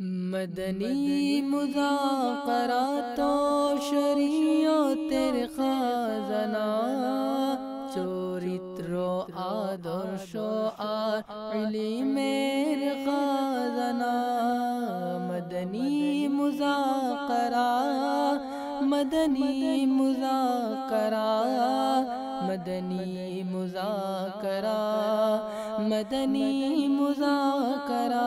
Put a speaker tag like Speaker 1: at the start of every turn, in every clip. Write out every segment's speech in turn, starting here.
Speaker 1: مدنی مذاکرات و شریعت خزانہ ذنا چوری آدرش و آلی میر خزانہ مدنی مذاکرہ مدنی مذاکرہ مدنی مذاکرہ مدنی مذاکرہ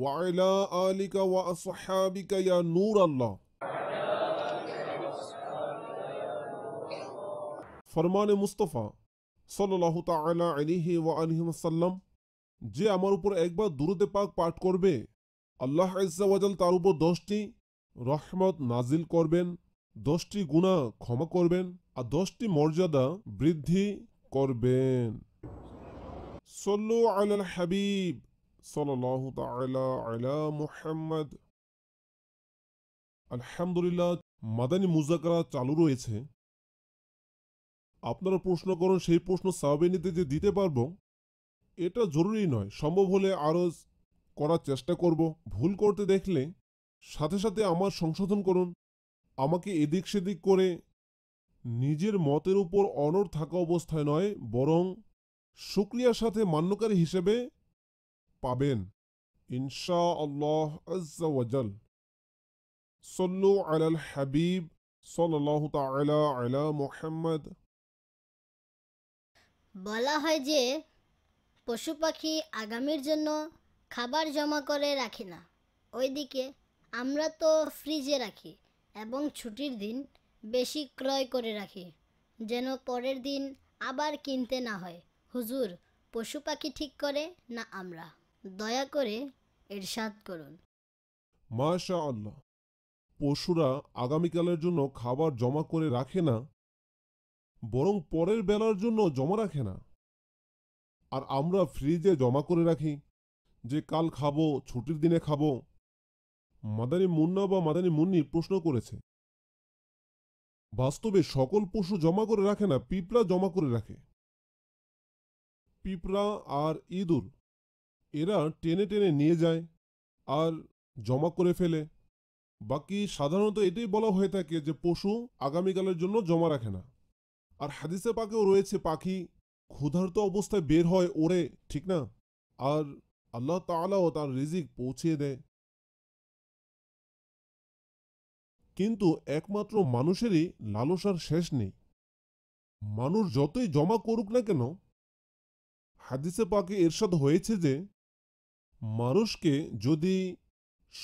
Speaker 2: ওয়াইলা আলিকা ওয়া আসহাবিকা ইয়া নূর আল্লাহ ফরমানে মুস্তফা সাল্লাহ তালা আলিহি ওয়া আলহিমসাল্লাম যে আমার উপর একবার দুরুদে পাক পাঠ করবে আল্লাহ ইজ্জাওয়াজাল তার উপর দশটি রহমত নাজিল করবেন দশটি গুণা ক্ষমা করবেন আর দশটি মর্যাদা বৃদ্ধি করবেন সল্লু আলাল হাবিব সাল্লাহ তালা আলা মোহাম্মদ আলহামদুলিল্লাহ মাদানি মুজাকারা চালু রয়েছে আপনারা প্রশ্ন করুন সেই প্রশ্ন সাহাবিনীতে যে দিতে পারব এটা জরুরি নয় সম্ভব হলে আরও করার চেষ্টা করব ভুল করতে দেখলে সাথে সাথে আমার সংশোধন করুন আমাকে এদিক সেদিক করে নিজের মতের উপর অনর থাকা অবস্থায় নয় বরং শুক্রিয়ার সাথে মান্যকারী হিসেবে পাবেন ইনশা আল্লাহ আজ্জাওয়াজাল সল্লু আলাল হাবিব সল্লাহ তালা আলা মোহাম্মদ
Speaker 1: বলা হয় যে পশু পাখি আগামীর জন্য খাবার জমা করে রাখে না ওইদিকে আমরা তো ফ্রিজে রাখি এবং ছুটির দিন বেশি ক্রয় করে রাখি যেন পরের দিন আবার কিনতে না হয় হুজুর পশু পাখি ঠিক করে না আমরা দয়া করে এরশাদ করুন
Speaker 2: মাশা আল্লাহ পশুরা আগামীকালের জন্য খাবার জমা করে রাখে না বরং পরের বেলার জন্য জমা রাখে না আর আমরা ফ্রিজে জমা করে রাখি যে কাল খাবো ছুটির দিনে খাবো মাদানি মুন্না বা মাদানি মুন্নি প্রশ্ন করেছে বাস্তবে সকল পশু জমা করে রাখে না পিঁপড়া জমা করে রাখে পিঁপড়া আর ইঁদুর এরা টেনে টেনে নিয়ে যায় আর জমা করে ফেলে বাকি সাধারণত এটাই বলা হয়ে থাকে যে পশু আগামীকালের জন্য জমা রাখে না আর হাদিসে পাকেও রয়েছে পাখি ক্ষুধার্ত অবস্থায় বের হয় ওরে ঠিক না আর আল্লাহ তালাও তার রিজিক পৌঁছিয়ে দেয় কিন্তু একমাত্র মানুষেরই লালসার শেষ নেই মানুষ যতই জমা করুক না কেন হাদিসে পাকে এরশাদ হয়েছে যে মানুষকে যদি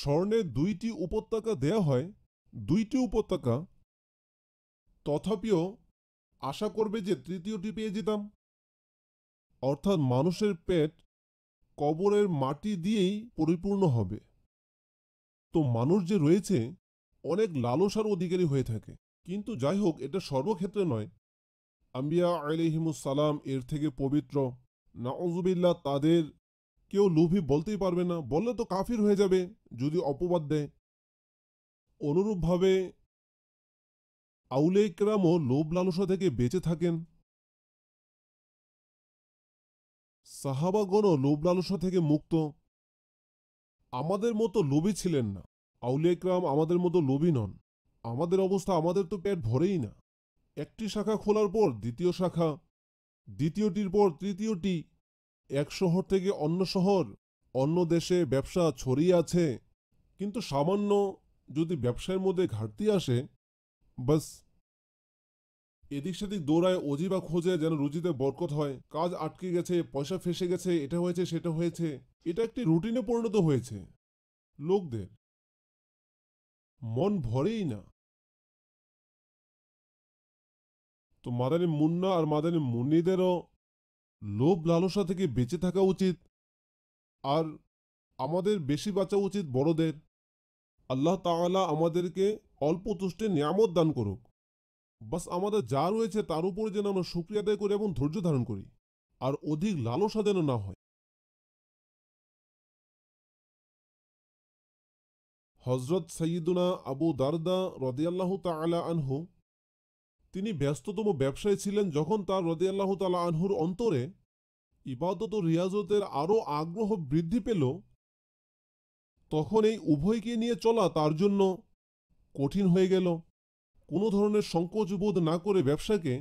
Speaker 2: স্বর্ণের দুইটি উপত্যকা দেয়া হয় দুইটি উপত্যকা তথাপিও আশা করবে যে তৃতীয়টি পেয়ে যেতাম অর্থাৎ মানুষের পেট কবরের মাটি দিয়েই পরিপূর্ণ হবে তো মানুষ যে রয়েছে অনেক লালসার অধিকারী হয়ে থাকে কিন্তু যাই হোক এটা সর্বক্ষেত্রে নয় আম্বিয়া আলিহিমুসালাম এর থেকে পবিত্র নাউজুবিল্লা তাদের কেউ লোভী বলতেই পারবে না বললে তো কাফির হয়ে যাবে যদি অপবাদ দেয়
Speaker 3: অনুরূপভাবে আউলে ইকরামও লোভ লালসা থেকে বেঁচে থাকেন সাহাবাগণও লোভ লালসা থেকে মুক্ত আমাদের মতো লোভী ছিলেন না আউলে ইকরাম আমাদের মতো লোভী
Speaker 2: নন আমাদের অবস্থা আমাদের তো পেট ভরেই না একটি শাখা খোলার পর দ্বিতীয় শাখা দ্বিতীয়টির পর তৃতীয়টি এক শহর থেকে অন্য শহর অন্য দেশে ব্যবসা ছড়িয়ে আছে কিন্তু সামান্য যদি ব্যবসায়ের মধ্যে ঘাটতি আসে বাস এদিক সেদিক দৌড়ায় অজিবা খোঁজে যেন রুজিতে বরকত হয় কাজ আটকে গেছে পয়সা ফেসে গেছে এটা হয়েছে সেটা হয়েছে
Speaker 3: এটা একটি রুটিনে পরিণত হয়েছে লোকদের মন ভরেই না তো মাদানী মুন্না আর মাদানী মুন্নিদেরও লোভ লালসা থেকে বেঁচে থাকা উচিত
Speaker 2: আর আমাদের বেশি বাঁচা উচিত বড়দের আল্লাহ তাআলা আমাদেরকে অল্প তুষ্টে নিয়ামত দান করুক বাস আমাদের যা রয়েছে তার উপরে যেন আমরা সুক্রিয়
Speaker 3: আদায় করি এবং ধৈর্য ধারণ করি আর অধিক লালসা যেন না হয় হজরত সঈদুনা আবু
Speaker 2: দারদা রদিয়াল্লাহ তালা আনহু তিনি ব্যস্ততম ব্যবসায়ী ছিলেন যখন তার রদিয়াল্লাহ তালা আনহুর অন্তরে ইবাদত ও রিয়াজতের আরও আগ্রহ বৃদ্ধি পেল তখন এই উভয়কে নিয়ে চলা তার জন্য কঠিন হয়ে গেল কোনো ধরনের সংকোচবোধ না করে ব্যবসাকে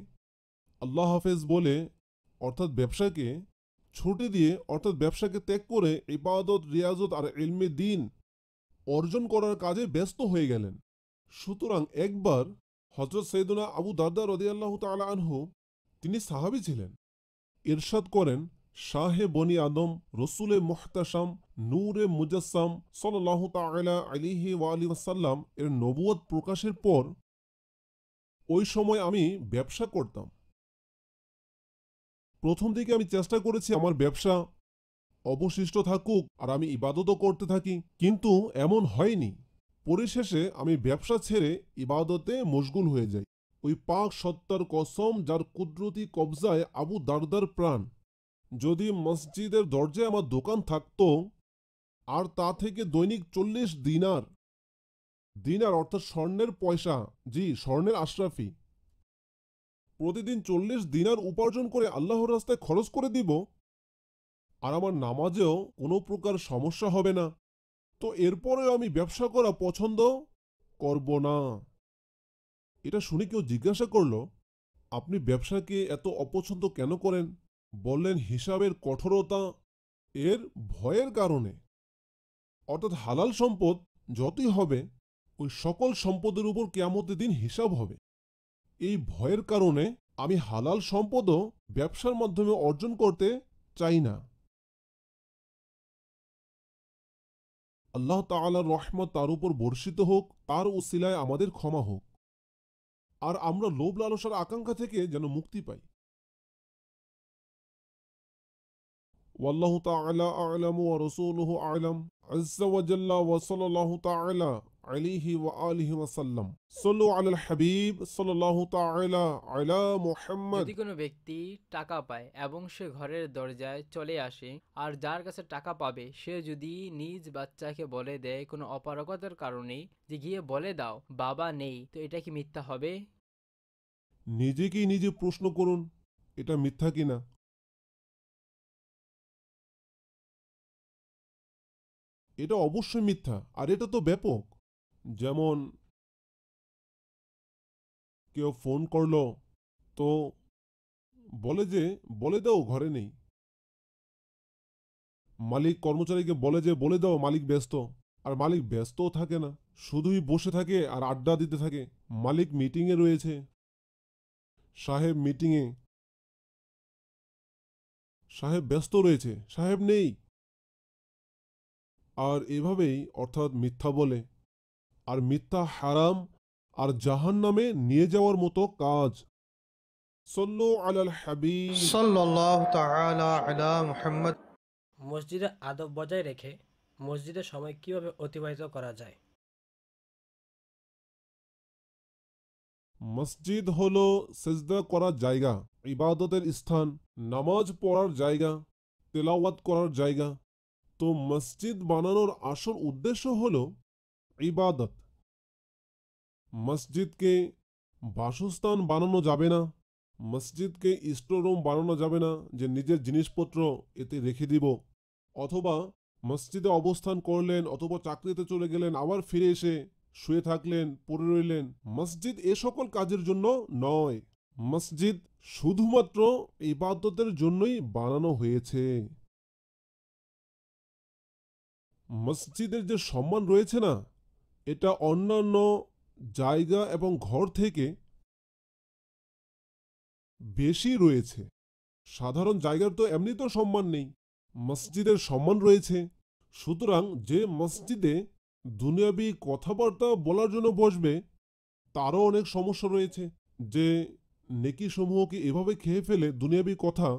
Speaker 2: আল্লাহ হাফেজ বলে অর্থাৎ ব্যবসাকে ছুটি দিয়ে অর্থাৎ ব্যবসাকে ত্যাগ করে ইবাদত রিয়াজত আর এলমে দিন অর্জন করার কাজে ব্যস্ত হয়ে গেলেন সুতরাং একবার হজরত সৈদুনা আবু দাদা রদিয়াল্লাহ তালা আনহু তিনি সাহাবি ছিলেন ইরশাদ করেন শাহে বনি আদম রসুলে মোহতাসাম নূরে মুজাসাম সাল্লাহ তালা আলিহি সাল্লাম এর নবুয়ত প্রকাশের পর ওই সময় আমি ব্যবসা করতাম প্রথম দিকে আমি চেষ্টা করেছি আমার ব্যবসা অবশিষ্ট থাকুক আর আমি ইবাদতও করতে থাকি কিন্তু এমন হয়নি পরিশেষে আমি ব্যবসা ছেড়ে ইবাদতে মশগুল হয়ে যাই ওই পাক সত্তার কসম যার কুদরতি কবজায় আবু দারদার প্রাণ যদি মসজিদের দরজায় আমার দোকান থাকত আর তা থেকে দৈনিক চল্লিশ দিনার দিনার অর্থাৎ স্বর্ণের পয়সা জি স্বর্ণের আশরাফি প্রতিদিন চল্লিশ দিনার উপার্জন করে আল্লাহর রাস্তায় খরচ করে দিব আর আমার নামাজেও কোনো প্রকার সমস্যা হবে না তো এরপরেও আমি ব্যবসা করা পছন্দ করব না এটা শুনে কেউ জিজ্ঞাসা করল আপনি ব্যবসাকে এত অপছন্দ কেন করেন বললেন হিসাবের কঠোরতা এর ভয়ের কারণে অর্থাৎ হালাল সম্পদ যতই হবে ওই সকল সম্পদের উপর কেয়ামতের দিন হিসাব হবে এই ভয়ের কারণে আমি হালাল সম্পদও ব্যবসার মাধ্যমে অর্জন করতে চাই না আল্লাহ তালার রহমত তার উপর বর্ষিত হোক তার ওসিলায়
Speaker 3: আমাদের ক্ষমা হোক আর আমরা লোভ লালসার আকাঙ্ক্ষা থেকে যেন মুক্তি পাই والله تعالى أعلم
Speaker 2: ورسوله أعلم عز وجل وصلى الله আলিহি ওয়া আলিহি ওয়াসাল্লাম সল্লু আলাল হাবিব সাল্লাল্লাহু তাআলা আলা মুহাম্মদ যদি
Speaker 1: কোনো ব্যক্তি টাকা পায় এবং সে ঘরের দরজায় চলে আসে আর যার কাছে টাকা পাবে সে যদি নিজ বাচ্চাকে বলে দেয় কোনো অপারগতার কারণে যে গিয়ে বলে দাও বাবা নেই তো এটা কি মিথ্যা হবে
Speaker 3: নিজেকেই নিজে প্রশ্ন করুন এটা মিথ্যা কিনা এটা অবশ্যই মিথ্যা আর এটা তো ব্যাপক যেমন কেউ ফোন করল তো বলে যে বলে দাও ঘরে নেই মালিক
Speaker 2: কর্মচারীকে বলে যে বলে দাও মালিক ব্যস্ত আর মালিক ব্যস্তও থাকে না শুধুই বসে থাকে আর
Speaker 3: আড্ডা দিতে থাকে মালিক মিটিংয়ে রয়েছে সাহেব মিটিংয়ে সাহেব ব্যস্ত রয়েছে সাহেব নেই আর এভাবেই অর্থাৎ মিথ্যা বলে আর মিথ্যা হারাম
Speaker 2: আর জাহান নামে নিয়ে যাওয়ার মতো কাজ
Speaker 1: মসজিদে আদব বজায় রেখে মসজিদের সময় কিভাবে অতিবাহিত করা যায়
Speaker 2: মসজিদ হল সেজদা করার জায়গা ইবাদতের স্থান নামাজ পড়ার জায়গা তেলাওয়াত করার জায়গা তো মসজিদ বানানোর আসল উদ্দেশ্য হলো ইবাদত মসজিদকে বাসস্থান বানানো যাবে না মসজিদকে স্টোররুম বানানো যাবে না যে নিজের জিনিসপত্র এতে রেখে দিব অথবা মসজিদে অবস্থান করলেন অথবা চাকরিতে চলে গেলেন আবার ফিরে এসে শুয়ে থাকলেন পড়ে রইলেন মসজিদ এ সকল কাজের জন্য নয় মসজিদ শুধুমাত্র ইবাদতের জন্যই বানানো হয়েছে মসজিদের যে সম্মান রয়েছে না এটা অন্যান্য জায়গা এবং ঘর থেকে বেশি রয়েছে সাধারণ জায়গার তো তো সম্মান নেই মসজিদের সম্মান রয়েছে সুতরাং যে মসজিদে দুনিয়াবি কথাবার্তা বলার জন্য বসবে তারও অনেক সমস্যা রয়েছে যে নেকি সমূহকে এভাবে খেয়ে ফেলে দুনিয়াবি কথা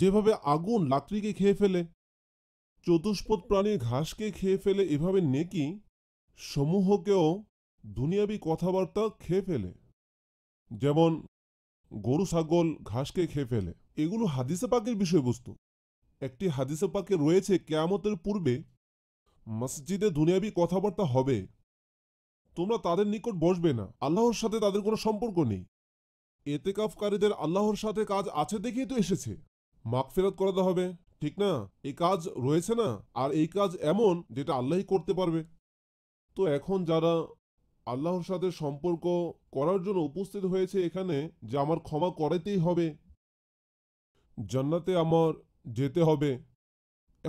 Speaker 2: যেভাবে আগুন লাকড়িকে খেয়ে ফেলে চতুষ্পদ প্রাণীর ঘাসকে খেয়ে ফেলে এভাবে নেকি সমূহকেও দুনিয়াবি কথাবার্তা খেয়ে ফেলে যেমন গরু ছাগল ঘাসকে খেয়ে ফেলে এগুলো হাদিসে পাকের বিষয়বস্তু একটি হাদিসে পাকে রয়েছে কেয়ামতের পূর্বে মসজিদে দুনিয়াবি কথাবার্তা হবে তোমরা তাদের নিকট বসবে না আল্লাহর সাথে তাদের কোনো সম্পর্ক নেই এতেকাফকারীদের আল্লাহর সাথে কাজ আছে দেখেই তো এসেছে মাক ফেরত করাতে হবে ঠিক না এই কাজ রয়েছে না আর এই কাজ এমন যেটা আল্লাহই করতে পারবে তো এখন যারা আল্লাহর সাথে সম্পর্ক করার জন্য উপস্থিত হয়েছে এখানে যে আমার ক্ষমা করাতেই হবে জান্নাতে আমার যেতে হবে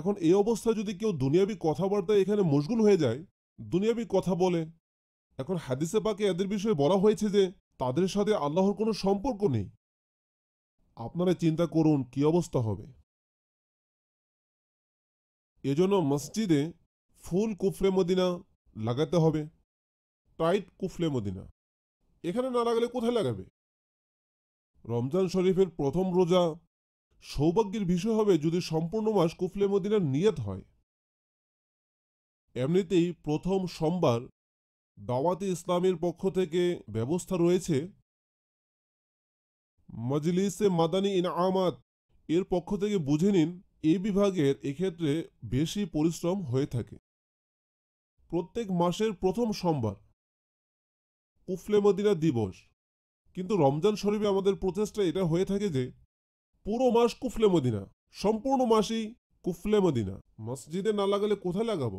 Speaker 2: এখন এই অবস্থায় যদি কেউ দুনিয়াবি কথাবার্তায় এখানে মশগুল হয়ে যায় দুনিয়াবি কথা বলে এখন হাদিসে পাকে এদের বিষয়ে বলা হয়েছে যে তাদের সাথে আল্লাহর কোনো সম্পর্ক নেই আপনারা চিন্তা করুন কি অবস্থা হবে এজন্য মসজিদে ফুল কুফরে মদিনা লাগাতে হবে টাইট কুফলে মদিনা এখানে না লাগালে কোথায় লাগাবে রমজান শরীফের প্রথম রোজা সৌভাগ্যের বিষয় হবে যদি সম্পূর্ণ মাস কুফলে মদিনার নিয়ত হয়
Speaker 3: এমনিতেই প্রথম সোমবার দাওয়াতি ইসলামের পক্ষ থেকে ব্যবস্থা রয়েছে মজলিসে
Speaker 2: মাদানী ইনআমাত এর পক্ষ থেকে বুঝে নিন এই বিভাগের এক্ষেত্রে বেশি পরিশ্রম হয়ে থাকে প্রত্যেক মাসের প্রথম সোমবার কুফলে মদিনা দিবস কিন্তু রমজান শরীফে আমাদের প্রচেষ্টা এটা হয়ে থাকে যে পুরো মাস কুফলে মদিনা সম্পূর্ণ মাসই কুফলে মদিনা মসজিদে না লাগালে কোথায় লাগাবো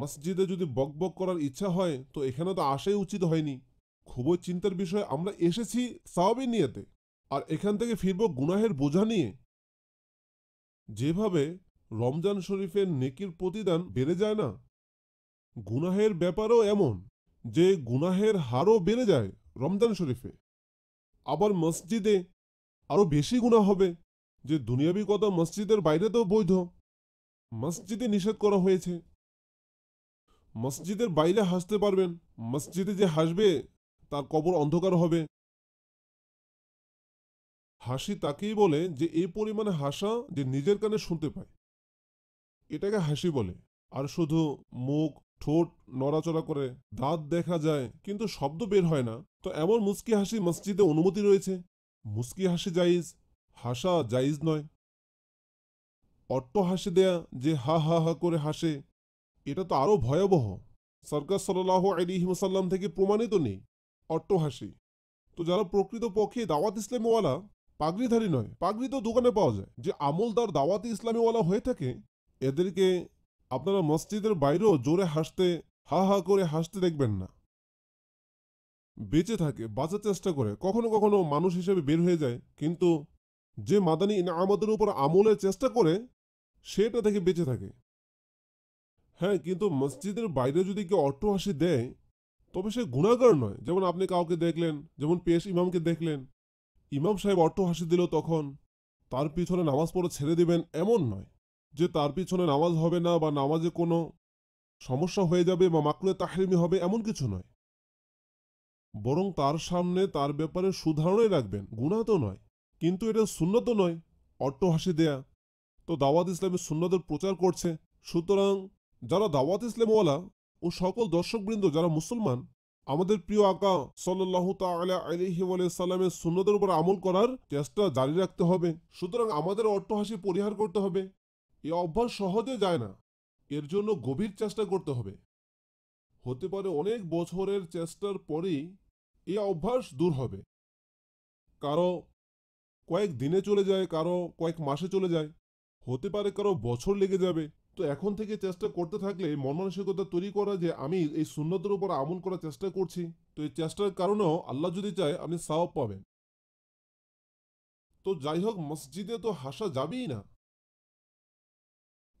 Speaker 2: মসজিদে যদি বকবক করার ইচ্ছা হয় তো এখানে তো আসাই উচিত হয়নি খুবই চিন্তার বিষয় আমরা এসেছি সাহাবি নিয়েতে আর এখান থেকে ফিরব গুনাহের বোঝা নিয়ে যেভাবে রমজান শরীফের নেকির প্রতিদান বেড়ে যায় না গুনাহের ব্যাপারও এমন যে গুনাহের হারও বেড়ে যায় রমজান শরীফে আবার মসজিদে আরও বেশি গুণা হবে যে দুনিয়াবি কথা মসজিদের বাইরে তো বৈধ
Speaker 3: মসজিদে নিষেধ করা হয়েছে মসজিদের বাইরে হাসতে পারবেন মসজিদে যে হাসবে তার কবর অন্ধকার হবে
Speaker 2: হাসি তাকেই বলে যে এই পরিমাণে হাসা যে নিজের কানে শুনতে পায় এটাকে হাসি বলে আর শুধু মুখ ঠোঁট নড়াচড়া করে দাঁত দেখা যায় কিন্তু শব্দ বের হয় না তো এমন মুস্কি হাসি মসজিদে অনুমতি রয়েছে মুস্কি হাসি জাইজ হাসা জাইজ নয় অট্ট হাসি দেয়া যে হা হা হা করে হাসে এটা তো আরও ভয়াবহ সরকার সাল্লাহ আলিহিমসাল্লাম থেকে প্রমাণিত নেই অট্ট হাসি তো যারা প্রকৃত পক্ষে দাওয়াত ইসলামীওয়ালা পাগড়িধারী নয় পাগড়ি তো দোকানে পাওয়া যায় যে আমলদার দাওয়াতি ইসলামীওয়ালা হয়ে থাকে এদেরকে আপনারা মসজিদের বাইরেও জোরে হাসতে হা হা করে হাসতে দেখবেন না বেঁচে থাকে বাঁচার চেষ্টা করে কখনো কখনো মানুষ হিসেবে বের হয়ে যায় কিন্তু যে মাদানি আমাদের উপর আমলের চেষ্টা করে সেটা থেকে বেঁচে থাকে হ্যাঁ কিন্তু মসজিদের বাইরে যদি কেউ হাসি দেয় তবে সে গুণাগার নয় যেমন আপনি কাউকে দেখলেন যেমন পেশ ইমামকে দেখলেন ইমাম সাহেব হাসি দিল তখন তার পিছনে নামাজ পড়ে ছেড়ে দিবেন এমন নয় যে তার পিছনে নামাজ হবে না বা নামাজে কোনো সমস্যা হয়ে যাবে বা মাকড়ে তাহরিমি হবে এমন কিছু নয় বরং তার সামনে তার ব্যাপারে সুধারণাই রাখবেন গুণা তো নয় কিন্তু এটা শূন্যত নয় অট্টহাসি দেয়া তো দাওয়াত ইসলামের শূন্যদের প্রচার করছে সুতরাং যারা দাওয়াত ইসলামওয়ালা ও সকল দর্শকবৃন্দ যারা মুসলমান আমাদের প্রিয় আকা সাল্লাহু তালা আলিহি সাল্লামের শূন্যদের উপর আমল করার চেষ্টা জারি রাখতে হবে সুতরাং আমাদের অট্টহাসি পরিহার করতে হবে এ অভ্যাস সহজে যায় না এর জন্য গভীর চেষ্টা করতে হবে হতে পারে অনেক বছরের চেষ্টার পরেই এ অভ্যাস দূর হবে কারো কয়েক দিনে চলে যায় কারো কয়েক মাসে চলে যায় হতে পারে কারো বছর লেগে যাবে তো এখন থেকে চেষ্টা করতে থাকলে মন মানসিকতা তৈরি করা যে আমি এই শূন্যতের উপর আমল করার চেষ্টা করছি তো এই চেষ্টার কারণেও আল্লাহ যদি চায় আপনি সাওয়াব পাবেন তো যাই হোক মসজিদে তো হাসা যাবেই না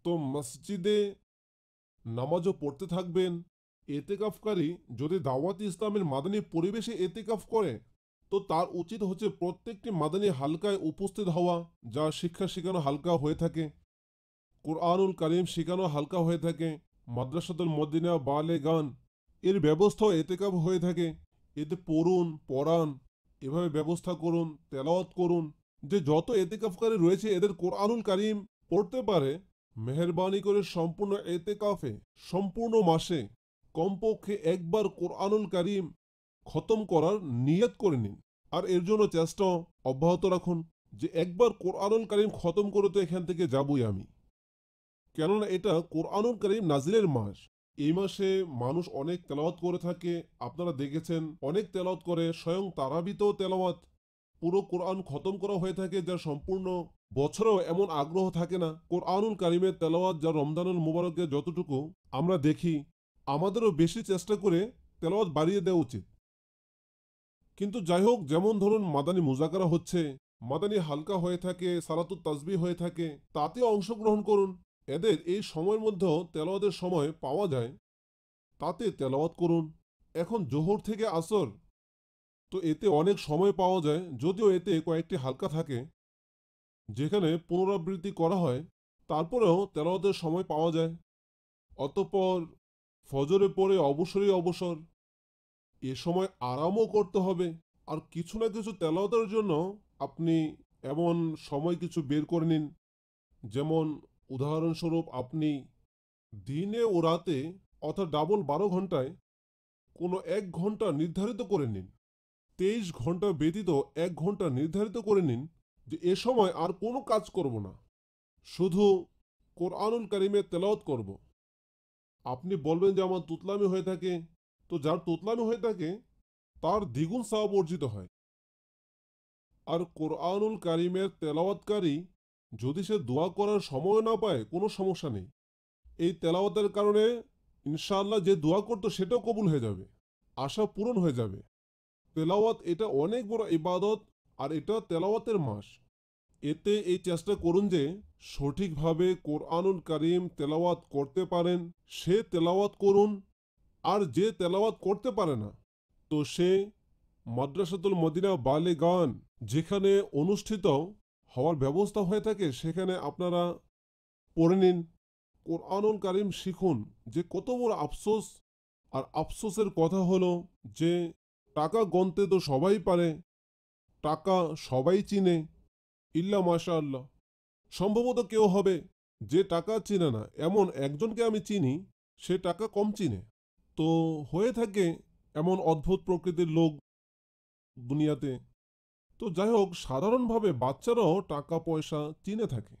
Speaker 2: তো মসজিদে নামাজও পড়তে থাকবেন এতেকাফকারী যদি দাওয়াত ইসলামের মাদানী পরিবেশে এতেকাফ করে তো তার উচিত হচ্ছে প্রত্যেকটি মাদানী হালকায় উপস্থিত হওয়া যা শিক্ষা শেখানো হালকা হয়ে থাকে কোরআনুল করিম শেখানো হালকা হয়ে থাকে মাদ্রাসাদুল মদিনা বালে গান এর ব্যবস্থাও এতেকাফ হয়ে থাকে এতে পড়ুন পড়ান এভাবে ব্যবস্থা করুন তেলাওয়াত করুন যে যত এতেকাফকারী রয়েছে এদের কোরআনুল করিম পড়তে পারে মেহরবানি করে সম্পূর্ণ এতে কাফে সম্পূর্ণ মাসে কমপক্ষে একবার কোরআনুল করিম খতম করার নিয়ত করে নিন আর এর জন্য চেষ্টা অব্যাহত রাখুন যে একবার কোরআনুল করিম খতম করে তো এখান থেকে যাবই আমি কেননা এটা কোরআনুল করিম নাজিলের মাস এই মাসে মানুষ অনেক তেলাওয়াত করে থাকে আপনারা দেখেছেন অনেক তেলাওয়াত করে স্বয়ং তারাবিতেও তেলাওয়াত পুরো কোরআন খতম করা হয়ে থাকে যা সম্পূর্ণ বছরেও এমন আগ্রহ থাকে না কোরআনুল কারিমের তেলাওয়াত যা রমজানুল মুবারকে যতটুকু আমরা দেখি আমাদেরও বেশি চেষ্টা করে তেলাওয়াত বাড়িয়ে দেওয়া উচিত কিন্তু যাই হোক যেমন ধরুন মাদানী মুজাকারা হচ্ছে মাদানী হালকা হয়ে থাকে সালাতুর তাজবি হয়ে থাকে তাতে অংশগ্রহণ করুন এদের এই সময়ের মধ্যেও তেলাওয়াতের সময় পাওয়া যায় তাতে তেলাওয়াত করুন এখন জোহর থেকে আসর তো এতে অনেক সময় পাওয়া যায় যদিও এতে কয়েকটি হালকা থাকে যেখানে পুনরাবৃত্তি করা হয় তারপরেও তেরোদের সময় পাওয়া যায় অতপর ফজরে পরে অবসরই অবসর এ সময় আরামও করতে হবে আর কিছু না কিছু তেলাওতের জন্য আপনি এমন সময় কিছু বের করে নিন যেমন উদাহরণস্বরূপ আপনি দিনে ও রাতে অর্থাৎ ডাবল বারো ঘন্টায় কোনো এক ঘন্টা নির্ধারিত করে নিন তেইশ ঘন্টা ব্যতীত এক ঘন্টা নির্ধারিত করে নিন যে এ সময় আর কোনো কাজ করব না শুধু কোরআনুল করিমে তেলাওত করব আপনি বলবেন যে আমার তুতলামি হয়ে থাকে তো যার তুতলামি হয়ে থাকে তার দ্বিগুণ সাওয়াব অর্জিত হয় আর কোরআনুল কারিমের তেলাওয়াতকারী যদি সে দোয়া করার সময় না পায় কোনো সমস্যা নেই এই তেলাওয়াতের কারণে ইনশাআল্লাহ যে দোয়া করতো সেটাও কবুল হয়ে যাবে আশা পূরণ হয়ে যাবে তেলাওয়াত এটা অনেক বড় ইবাদত আর এটা তেলাওয়াতের মাস এতে এই চেষ্টা করুন যে সঠিকভাবে কোরআনুল করিম তেলাওয়াত করতে পারেন সে তেলাওয়াত করুন আর যে তেলাওয়াত করতে পারে না তো সে মাদ্রাসাতুল মদিনা বালে গান যেখানে অনুষ্ঠিত হওয়ার ব্যবস্থা হয়ে থাকে সেখানে আপনারা পড়ে নিন কোরআনুল কারিম শিখুন যে কত বড় আফসোস আর আফসোসের কথা হলো যে টাকা গনতে তো সবাই পারে টাকা সবাই চিনে ইল্লা মাশা আল্লাহ সম্ভবত কেউ হবে যে টাকা চিনে না এমন একজনকে আমি চিনি সে টাকা কম চিনে তো হয়ে থাকে এমন অদ্ভুত প্রকৃতির লোক দুনিয়াতে তো যাই হোক সাধারণভাবে বাচ্চারাও টাকা পয়সা চিনে থাকে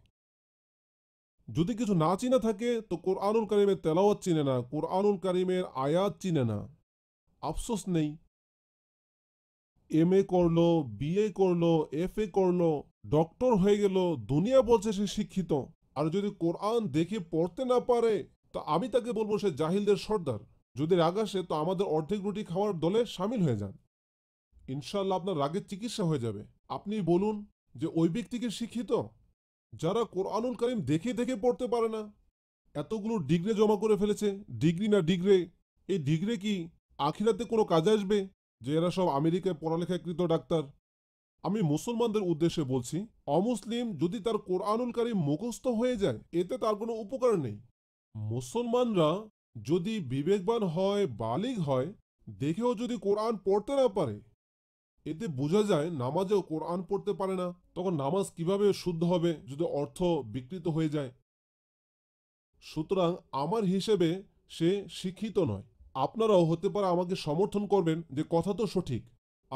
Speaker 2: যদি কিছু না চিনে থাকে তো কোরআনুল করিমের তেলাওয়াত চিনে না কোরআনুল করিমের আয়াত চিনে না আফসোস নেই এম এ করলো বিএ করলো এফ এ করলো ডক্টর হয়ে গেল দুনিয়া বলছে সে শিক্ষিত আর যদি কোরআন দেখে পড়তে না পারে তো আমি তাকে বলবো সে জাহিলদের সর্দার যদি রাগ আসে তো আমাদের অর্ধেক রুটি খাওয়ার দলে সামিল হয়ে যান ইনশাল্লাহ আপনার রাগের চিকিৎসা হয়ে যাবে আপনি বলুন যে ওই ব্যক্তিকে শিক্ষিত যারা কোরআনুল করিম দেখে দেখে পড়তে পারে না এতগুলো ডিগ্রি জমা করে ফেলেছে ডিগ্রি না ডিগ্রে এই ডিগ্রে কি আখিরাতে কোনো কাজে আসবে যে এরা সব আমেরিকায় পড়ালেখাকৃত ডাক্তার আমি মুসলমানদের উদ্দেশ্যে বলছি অমুসলিম যদি তার কোরআনুল মুখস্থ হয়ে যায় এতে তার কোনো উপকার নেই মুসলমানরা যদি বিবেকবান হয় বালিগ হয় দেখেও যদি কোরআন পড়তে না পারে এতে বোঝা যায় নামাজেও কোরআন পড়তে পারে না তখন নামাজ কিভাবে শুদ্ধ হবে যদি অর্থ বিকৃত হয়ে যায় সুতরাং আমার হিসেবে সে শিক্ষিত নয় আপনারাও হতে পারে আমাকে সমর্থন করবেন যে কথা তো সঠিক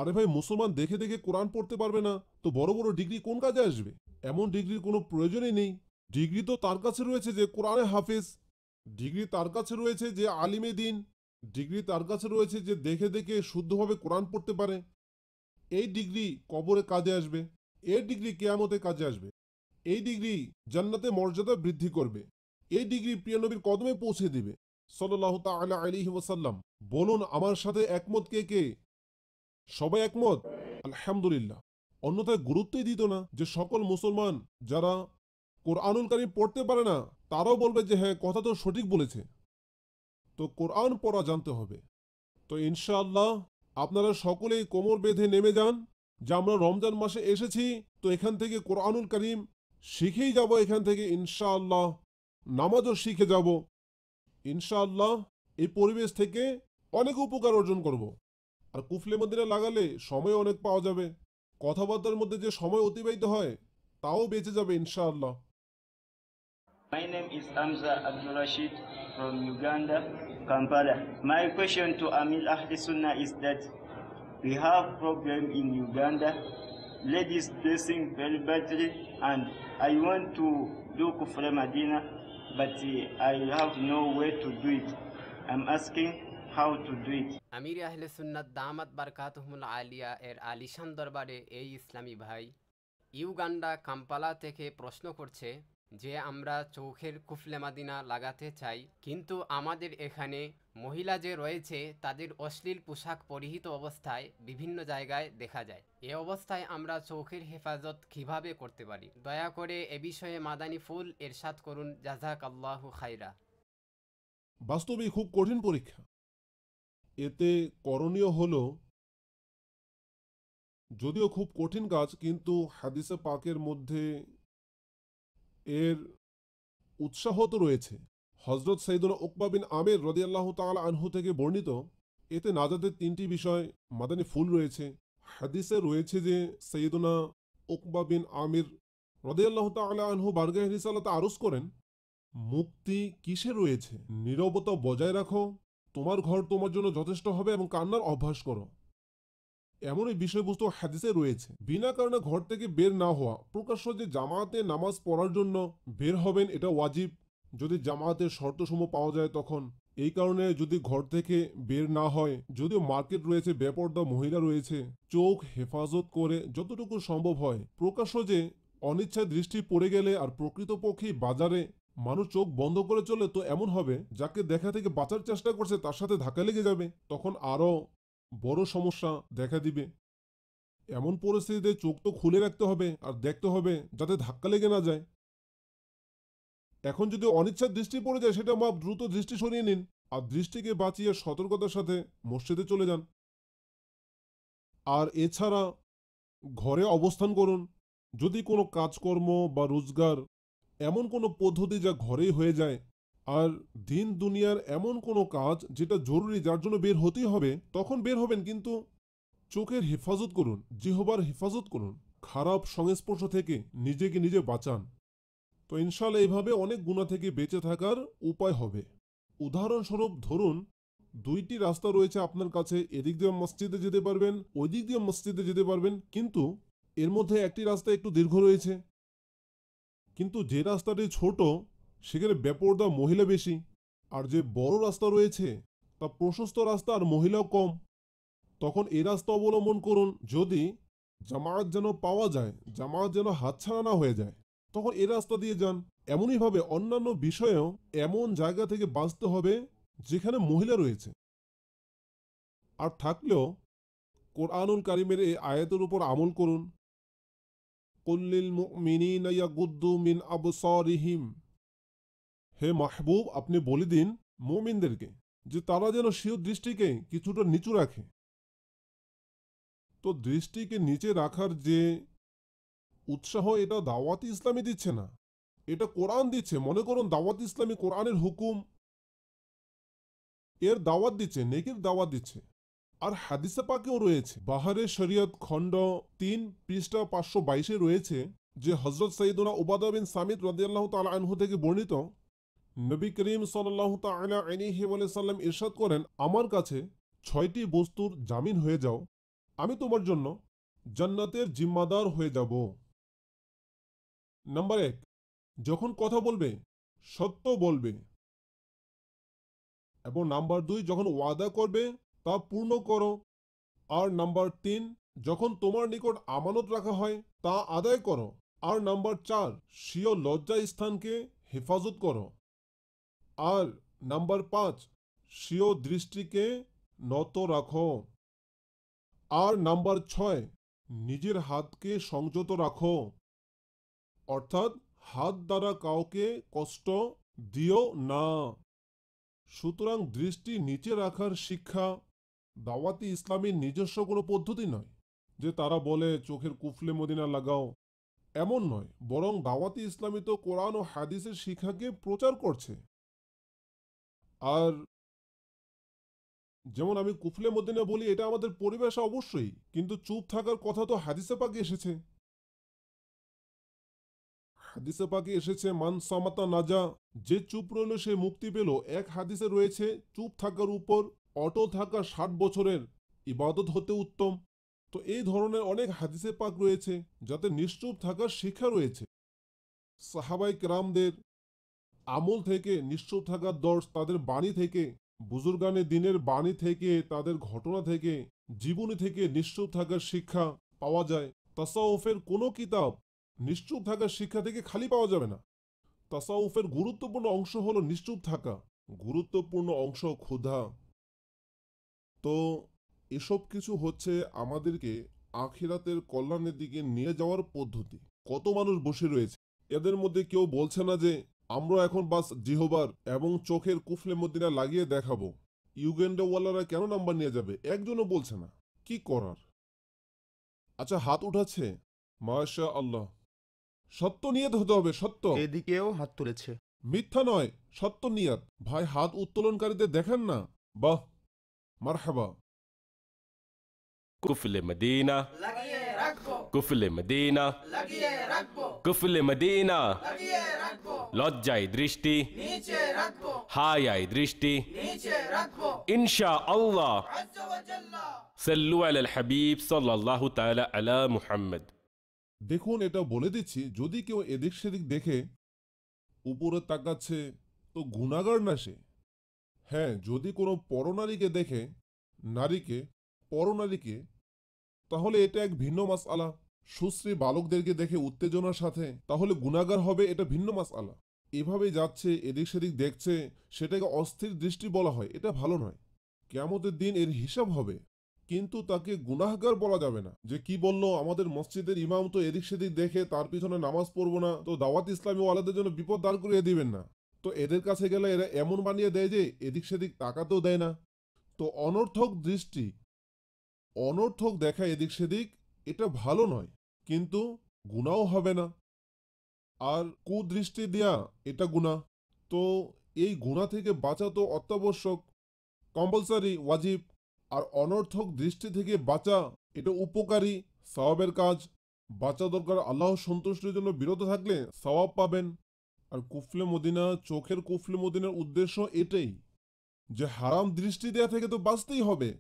Speaker 2: আরে ভাই মুসলমান দেখে দেখে কোরআন পড়তে পারবে না তো বড় বড় ডিগ্রি কোন কাজে আসবে এমন ডিগ্রির কোনো প্রয়োজনই নেই ডিগ্রি তো তার কাছে রয়েছে যে কোরআনে হাফেজ ডিগ্রি তার কাছে রয়েছে যে আলিমে দিন ডিগ্রি তার কাছে রয়েছে যে দেখে দেখে শুদ্ধভাবে কোরআন পড়তে পারে এই ডিগ্রি কবরে কাজে আসবে এই ডিগ্রি কেয়ামতে কাজে আসবে এই ডিগ্রি জান্নাতে মর্যাদা বৃদ্ধি করবে এই ডিগ্রি প্রিয়নবীর কদমে পৌঁছে দিবে সাল্লাহ তালা আলিহি ওসাল্লাম বলুন আমার সাথে একমত কে কে সবাই একমত আলহামদুলিল্লাহ অন্যথায় গুরুত্বই দিত না যে সকল মুসলমান যারা কোরআনুল কারিম পড়তে পারে না তারাও বলবে যে হ্যাঁ কথা তো সঠিক বলেছে তো কোরআন পড়া জানতে হবে তো ইনশাআল্লাহ আপনারা সকলেই কোমর বেঁধে নেমে যান যে আমরা রমজান মাসে এসেছি তো এখান থেকে কোরআনুল করিম শিখেই যাব এখান থেকে ইনশাআল্লাহ নামাজও শিখে যাব ইনশাআল্লাহ এই পরিবেশ থেকে অনেক উপকার অর্জন করব। আর কুফলে মন্দিরে লাগালে সময় অনেক পাওয়া যাবে কথাবার্তার মধ্যে যে সময় অতিবাহিত হয় তাও বেঁচে যাবে ইনশাআল্লাহ
Speaker 3: My name is Amza Abdul Rashid from Uganda, Kampala. My question to Amil Ahli Sunnah is that we have problem in Uganda, ladies dressing very badly and I want to do Kufra Medina but uh, I have no way to do it. I'm asking how to do it.
Speaker 1: আমির আহলে সুন্নাত দামাত বারকাতহুমুল আলিয়া এর আলিশান দরবারে এই ইসলামী ভাই Uganda Kampala থেকে প্রশ্ন করছে যে আমরা চোখের কুফলে মাদিনা লাগাতে চাই কিন্তু আমাদের এখানে মহিলা যে রয়েছে তাদের অশ্লীল পোশাক পরিহিত অবস্থায় বিভিন্ন জায়গায় দেখা যায় এ অবস্থায় আমরা চোখের হেফাজত কিভাবে করতে পারি দয়া করে এ বিষয়ে মাদানি ফুল এরশাদ করুন জাজাক আল্লাহ খাইরা
Speaker 2: বাস্তবে খুব কঠিন পরীক্ষা এতে করণীয় হল যদিও খুব কঠিন কাজ কিন্তু হাদিসে পাকের মধ্যে এর উৎসাহ তো রয়েছে হজরত সঈদুল ওকবা বিন আমের রদিয়াল্লাহ তাল আনহু থেকে বর্ণিত এতে নাজাদের তিনটি বিষয় মাদানী ফুল রয়েছে হাদিসে রয়েছে যে সৈয়দনা ওকবা বিন আমির রদিয়াল্লাহ তালা আনহু বার্গাহ রিসালাতে আরজ করেন মুক্তি কিসে রয়েছে নীরবতা বজায় রাখো তোমার ঘর তোমার জন্য যথেষ্ট হবে এবং কান্নার অভ্যাস করো এমন এই বিষয়বস্তু হাদিসে রয়েছে বিনা কারণে ঘর থেকে বের না হওয়া প্রকাশ্য যে জামাতে নামাজ পড়ার জন্য বের হবেন এটা ওয়াজিব যদি জামাতের শর্তসমূহ পাওয়া যায় তখন এই কারণে যদি ঘর থেকে বের না হয় যদিও মার্কেট রয়েছে বেপর্দা মহিলা রয়েছে চোখ হেফাজত করে যতটুকু সম্ভব হয় প্রকাশ্য যে অনিচ্ছায় দৃষ্টি পড়ে গেলে আর প্রকৃতপক্ষে বাজারে মানুষ চোখ বন্ধ করে চলে তো এমন হবে যাকে দেখা থেকে বাঁচার চেষ্টা করছে তার সাথে ধাক্কা লেগে যাবে তখন আরও বড় সমস্যা দেখা দিবে এমন পরিস্থিতিতে চোখ তো খুলে রাখতে হবে আর দেখতে হবে যাতে ধাক্কা লেগে না যায় এখন যদি অনিচ্ছার দৃষ্টি পড়ে যায় সেটা মাপ দ্রুত দৃষ্টি সরিয়ে নিন আর দৃষ্টিকে বাঁচিয়ে সতর্কতার সাথে মসজিদে চলে যান আর এছাড়া ঘরে অবস্থান করুন যদি কোনো কাজকর্ম বা রোজগার এমন কোনো পদ্ধতি যা ঘরেই হয়ে যায় আর দিন দুনিয়ার এমন কোনো কাজ যেটা জরুরি যার জন্য বের হতেই হবে তখন বের হবেন কিন্তু চোখের হেফাজত করুন জিহবার হেফাজত করুন খারাপ সংস্পর্শ থেকে নিজেকে নিজে বাঁচান তো ইনশাল্লাহ এইভাবে অনেক গুণা থেকে বেঁচে থাকার উপায় হবে উদাহরণস্বরূপ ধরুন দুইটি রাস্তা রয়েছে আপনার কাছে এদিক দিয়ে মসজিদে যেতে পারবেন ওই দিক দিয়ে মসজিদে যেতে পারবেন কিন্তু এর মধ্যে একটি রাস্তা একটু দীর্ঘ রয়েছে কিন্তু যে রাস্তাটি ছোট সেখানে বেপরদা মহিলা বেশি আর যে বড় রাস্তা রয়েছে তা প্রশস্ত রাস্তা আর মহিলাও কম তখন এ রাস্তা অবলম্বন করুন যদি জামায়াত যেন পাওয়া যায় জামায়াত যেন হাতছাড়া না হয়ে যায় তখন এ রাস্তা দিয়ে যান এমনইভাবে অন্যান্য বিষয়েও এমন জায়গা থেকে বাঁচতে হবে যেখানে মহিলা রয়েছে আর থাকলেও কোরআনুল কারিমের এই আয়াতের উপর আমল করুন কল্লিল মিনি নাইয়া গুদ্দু মিন আবসারিহিম হে মাহবুব আপনি বলে দিন মোমিনদেরকে যে তারা যেন সিও দৃষ্টিকে কিছুটা নিচু রাখে তো দৃষ্টিকে নিচে রাখার যে উৎসাহ এটা দাওয়াত ইসলামী দিচ্ছে না এটা কোরআন দিচ্ছে মনে করুন দাওয়াত ইসলামী কোরআনের হুকুম এর দাওয়াত দিচ্ছে নেকির দাওয়াত দিচ্ছে আর হাদিসা পাকেও রয়েছে বাহারে শরীয়ত খণ্ড তিন পৃষ্ঠা পাঁচশো বাইশে রয়েছে যে হজরত সঈদুল্লাহ উবাদা বিন সামিদ রদিয়াল্লাহ তাল আনহু থেকে বর্ণিত নবী করিম সাল্লাহ তালা আলিহি সাল্লাম ইরশাদ করেন আমার কাছে ছয়টি বস্তুর জামিন হয়ে যাও আমি তোমার জন্য জান্নাতের জিম্মাদার হয়ে যাব নাম্বার এক যখন কথা বলবে সত্য বলবে এবং নাম্বার দুই যখন ওয়াদা করবে তা পূর্ণ করো আর নাম্বার তিন যখন তোমার নিকট আমানত রাখা হয় তা আদায় করো আর নাম্বার চার স্বীয় লজ্জা স্থানকে হেফাজত করো আর নাম্বার পাঁচ স্বীয় দৃষ্টিকে নত রাখো আর নাম্বার ছয় নিজের হাতকে সংযত রাখো অর্থাৎ হাত দ্বারা কাউকে কষ্ট দিও না সুতরাং দৃষ্টি নিচে রাখার শিক্ষা দাওয়াতি ইসলামের নিজস্ব কোনো পদ্ধতি নয় যে তারা বলে চোখের কুফলে মদিনা লাগাও এমন নয় বরং দাওয়াতি ইসলামী তো কোরআন ও হাদিসের শিক্ষাকে প্রচার করছে আর যেমন আমি কুফলে মদিনা বলি এটা আমাদের পরিবেশ অবশ্যই কিন্তু চুপ থাকার কথা তো হাদিসে পাকে এসেছে হাদিসে পাকে এসেছে মান সামাতা নাজা যে চুপ রইল সে মুক্তি পেল এক হাদিসে রয়েছে চুপ থাকার উপর অটল থাকা ষাট বছরের ইবাদত হতে উত্তম তো এই ধরনের অনেক হাদিসে পাক রয়েছে যাতে নিশ্চুপ থাকার শিক্ষা রয়েছে সাহাবাই ক্রামদের আমল থেকে নিশ্চুপ থাকার দর্শ তাদের বাণী থেকে বুজুর্গানে দিনের বাণী থেকে তাদের ঘটনা থেকে জীবনী থেকে নিশ্চুপ থাকার শিক্ষা পাওয়া যায় তাসাউফের কোনো কিতাব নিশ্চুপ থাকার শিক্ষা থেকে খালি পাওয়া যাবে না তাসাউফের গুরুত্বপূর্ণ অংশ হলো নিশ্চুপ থাকা গুরুত্বপূর্ণ অংশ ক্ষুধা তো এসব কিছু হচ্ছে আমাদেরকে আখিরাতের কল্যাণের দিকে নিয়ে যাওয়ার পদ্ধতি কত মানুষ বসে রয়েছে এদের মধ্যে কেউ বলছে না যে আমরা এখন বাস জিহোবার এবং চোখের কুফলে মদিনা লাগিয়ে দেখাবো ইউগেন্ডাওয়ালারা কেন নাম্বার নিয়ে যাবে একজনও বলছে না কি করার আচ্ছা হাত উঠাচ্ছে মায়াশা আল্লাহ সত্য নিয়ে হতে হবে সত্য এদিকেও হাত তুলেছে মিথ্যা নয় সত্য নিয়াত ভাই হাত উত্তোলনকারীদের দেখেন না বাহ হাবা
Speaker 1: কুফলে মদিনা কুফলে মদিনা কুফলে মদিনা লজ্জায় দৃষ্টি হায় দৃষ্টি ইনশা হাবিব সাল্লাল্লাহু মুহাম্মদ দেখুন এটা
Speaker 2: বলে দিচ্ছি যদি কেউ এদিক সেদিক দেখে উপরে তাকাচ্ছে তো গুণাগার না সে হ্যাঁ যদি কোনো পরনারীকে দেখে নারীকে পরনারীকে তাহলে এটা এক ভিন্ন মাস আলা সুশ্রী বালকদেরকে দেখে উত্তেজনার সাথে তাহলে গুণাগার হবে এটা ভিন্ন মাস আলা এভাবে যাচ্ছে এদিক সেদিক দেখছে সেটাকে অস্থির দৃষ্টি বলা হয় এটা ভালো নয় কেমতের দিন এর হিসাব হবে কিন্তু তাকে গুনাহগার বলা যাবে না যে কি বলল আমাদের মসজিদের ইমাম তো এদিক সেদিক দেখে তার পিছনে নামাজ পড়বো না তো দাওয়াত ইসলামী ওয়ালাদের জন্য বিপদ দাঁড় করিয়ে দিবেন না তো এদের কাছে গেলে এরা এমন বানিয়ে দেয় যে এদিক সেদিক তাকাতেও দেয় না তো অনর্থক দৃষ্টি অনর্থক দেখা এদিক সেদিক এটা ভালো নয় কিন্তু গুণাও হবে না আর কুদৃষ্টি দেয়া এটা গুণা তো এই গুণা থেকে বাঁচা তো অত্যাবশ্যক কম্পালসারি ওয়াজিব আর অনর্থক দৃষ্টি থেকে বাঁচা এটা উপকারী সওয়াবের কাজ বাঁচা দরকার আল্লাহ সন্তুষ্টির জন্য বিরত থাকলে সওয়াব পাবেন আর কুফলে মদিনা চোখের কুফলে মদিনার উদ্দেশ্য এটাই যে হারাম দৃষ্টি দেয়া থেকে তো বাঁচতেই হবে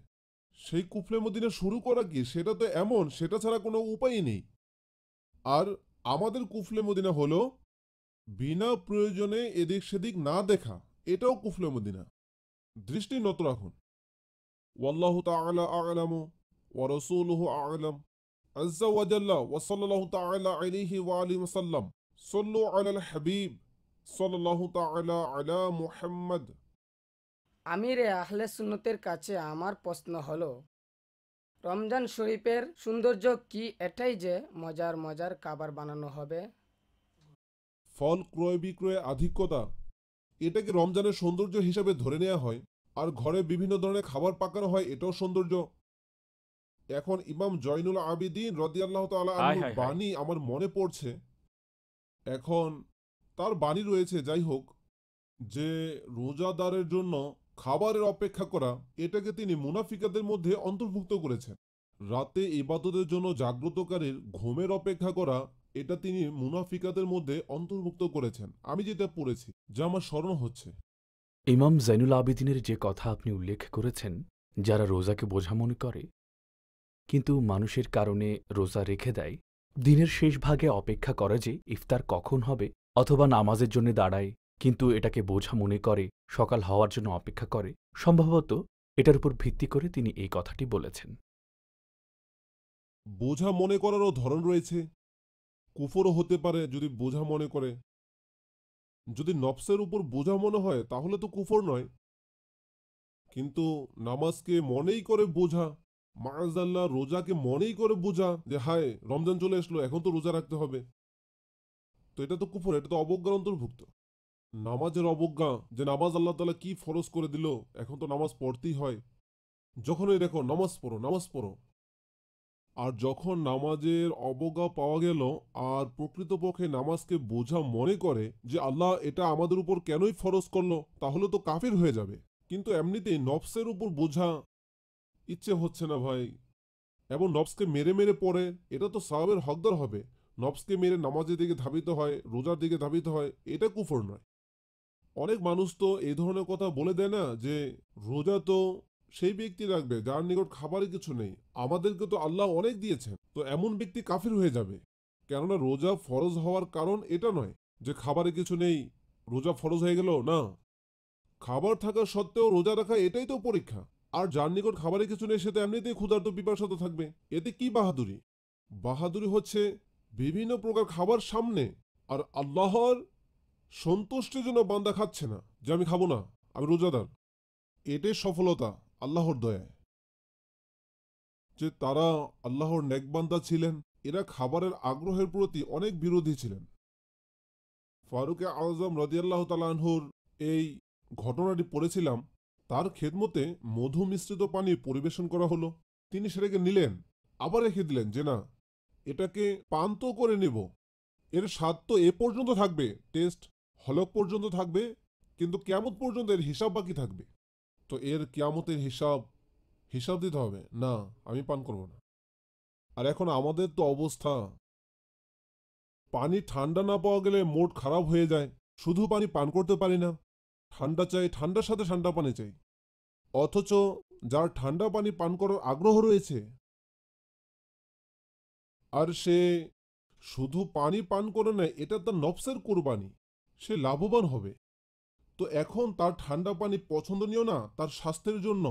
Speaker 2: সেই কুফলে মদিনা শুরু করা কি সেটা তো এমন সেটা ছাড়া কোনো উপায় নেই আর আমাদের কুফলে মদিনা হলো বিনা প্রয়োজনে এদিক সেদিক না দেখা এটাও কুফলে মদিনা দৃষ্টি নত রাখুন ওয়াল্লাহ তালা আলামু ওরসুলহ আলম আজ্জা ওয়াজাল্লা ওসল্লাহ তালা আলিহি ওয়া ওসাল্লাম সল্লু আলাল হাবিব সল্লাহ তালা আলা
Speaker 1: মুহাম্মদ আমিরে আহলে সুন্নতের কাছে আমার প্রশ্ন হলো রমজান শরীফের সৌন্দর্য কি এটাই যে মজার মজার খাবার বানানো হবে
Speaker 2: ফল ক্রয় বিক্রয়ে আধিক্যতা এটাকে রমজানের সৌন্দর্য হিসাবে ধরে নেওয়া হয় আর ঘরে বিভিন্ন ধরনের খাবার পাকানো হয় এটাও সৌন্দর্য এখন ইমাম জয়নুল আবিদিন রদিয়াল্লাহ তালা বাণী আমার মনে পড়ছে এখন তার বাণী রয়েছে যাই হোক যে রোজাদারের জন্য খাবারের অপেক্ষা করা এটাকে তিনি মুনাফিকাদের মধ্যে অন্তর্ভুক্ত করেছেন রাতে ইবাদতের জন্য জাগ্রতকারীর ঘুমের অপেক্ষা করা এটা তিনি মুনাফিকাদের মধ্যে অন্তর্ভুক্ত করেছেন আমি যেটা পড়েছি যা আমার স্মরণ হচ্ছে
Speaker 1: ইমাম জাইনুল আবেদিনের যে কথা আপনি উল্লেখ করেছেন যারা রোজাকে বোঝা মনে করে কিন্তু মানুষের কারণে রোজা রেখে দেয় দিনের শেষ ভাগে অপেক্ষা করে যে ইফতার কখন হবে অথবা নামাজের জন্য দাঁড়ায় কিন্তু এটাকে বোঝা মনে করে সকাল হওয়ার জন্য অপেক্ষা করে সম্ভবত এটার উপর ভিত্তি করে তিনি এই কথাটি বলেছেন
Speaker 2: বোঝা মনে করারও ধরন রয়েছে কুফরও হতে পারে যদি বোঝা মনে করে যদি নফসের উপর বোঝা মনে হয় তাহলে তো কুফর নয় কিন্তু নামাজকে মনেই করে বোঝা মাজাল্লাহ রোজাকে মনেই করে বোঝা যে হায় রমজান চলে আসলো এখন তো রোজা রাখতে হবে তো এটা তো কুফর এটা তো অবজ্ঞার অন্তর্ভুক্ত নামাজের অবজ্ঞা যে নামাজ আল্লাহ তালা কি ফরজ করে দিল এখন তো নামাজ পড়তেই হয় যখনই দেখো নামাজ পড়ো নামাজ পড়ো আর যখন নামাজের অবজ্ঞা পাওয়া গেল আর প্রকৃতপক্ষে নামাজকে বোঝা মনে করে যে আল্লাহ এটা আমাদের উপর কেনই ফরজ করলো তাহলে তো কাফির হয়ে যাবে কিন্তু এমনিতেই নফসের উপর বোঝা ইচ্ছে হচ্ছে না ভাই এবং নবসকে মেরে মেরে পড়ে এটা তো সাহাবের হকদার হবে নবসকে মেরে নামাজের দিকে ধাবিত হয় রোজার দিকে ধাবিত হয় এটা কুফর নয় অনেক মানুষ তো এই ধরনের কথা বলে দেয় না যে রোজা তো সেই ব্যক্তি রাখবে যার নিকট খাবারই কিছু নেই আমাদেরকে তো আল্লাহ অনেক দিয়েছেন তো এমন ব্যক্তি কাফির হয়ে যাবে কেননা রোজা ফরজ হওয়ার কারণ এটা নয় যে খাবারে কিছু নেই রোজা ফরজ হয়ে গেল না খাবার থাকা সত্ত্বেও রোজা রাখা এটাই তো পরীক্ষা আর যার নিকট খাবারে কিছু নেই সে তো এমনিতেই ক্ষুধার্ত পিপাসাত থাকবে এতে কি বাহাদুরি বাহাদুরি হচ্ছে বিভিন্ন প্রকার খাবার সামনে আর আল্লাহর সন্তুষ্টির জন্য বান্দা খাচ্ছে না যে আমি খাবো না আমি রোজাদার এটাই সফলতা আল্লাহর দয়ায় যে তারা আল্লাহর নেকবান্দা ছিলেন এরা খাবারের আগ্রহের প্রতি অনেক বিরোধী ছিলেন ফারুকে আজম আল্লাহ তালাহর এই ঘটনাটি পড়েছিলাম তার খেদমতে মধু মিশ্রিত পানি পরিবেশন করা হলো তিনি সেটাকে নিলেন আবার রেখে দিলেন যে না এটাকে পান্ত করে নেব এর স্বাদ তো এ পর্যন্ত থাকবে টেস্ট হলক পর্যন্ত থাকবে কিন্তু কেয়ামত পর্যন্ত এর হিসাব বাকি থাকবে তো এর কেয়ামতের হিসাব হিসাব দিতে হবে না আমি পান করব না আর এখন আমাদের তো অবস্থা পানি ঠান্ডা না পাওয়া গেলে মোট খারাপ হয়ে যায় শুধু পানি পান করতে পারি না ঠান্ডা চাই ঠান্ডার সাথে ঠান্ডা পানি চাই অথচ যার ঠান্ডা পানি পান করার আগ্রহ রয়েছে আর সে শুধু পানি পান করে না এটা তার নফসের কোরবানি সে লাভবান হবে তো এখন তার ঠান্ডা পানি পছন্দনীয় না তার স্বাস্থ্যের জন্য